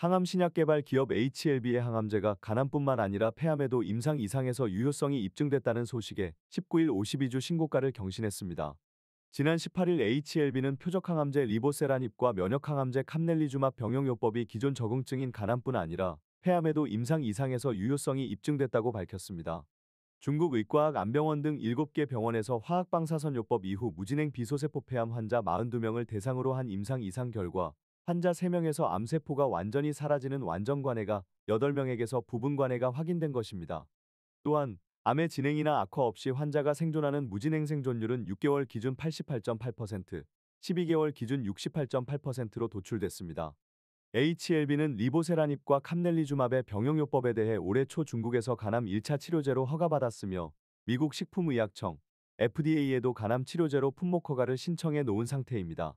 항암 신약 개발 기업 HLB의 항암제가 간암뿐만 아니라 폐암에도 임상 이상에서 유효성이 입증됐다는 소식에 19일 52주 신고가를 경신했습니다. 지난 18일 HLB는 표적항암제 리보세라닙과 면역항암제 캄넬리주맙 병용요법이 기존 적응증인 간암뿐 아니라 폐암에도 임상 이상에서 유효성이 입증됐다고 밝혔습니다. 중국 의과학 안병원 등 7개 병원에서 화학방사선 요법 이후 무진행 비소세포 폐암 환자 42명을 대상으로 한 임상 이상 결과 환자 3명에서 암세포가 완전히 사라지는 완전관해가 8명에게서 부분관해가 확인된 것입니다. 또한 암의 진행이나 악화 없이 환자가 생존하는 무진행 생존율은 6개월 기준 88.8%, 12개월 기준 68.8%로 도출됐습니다. HLB는 리보세라닙과 캄넬리주맙의 병용요법에 대해 올해 초 중국에서 간암 1차 치료제로 허가받았으며 미국 식품의약청 FDA에도 간암 치료제로 품목 허가를 신청해 놓은 상태입니다.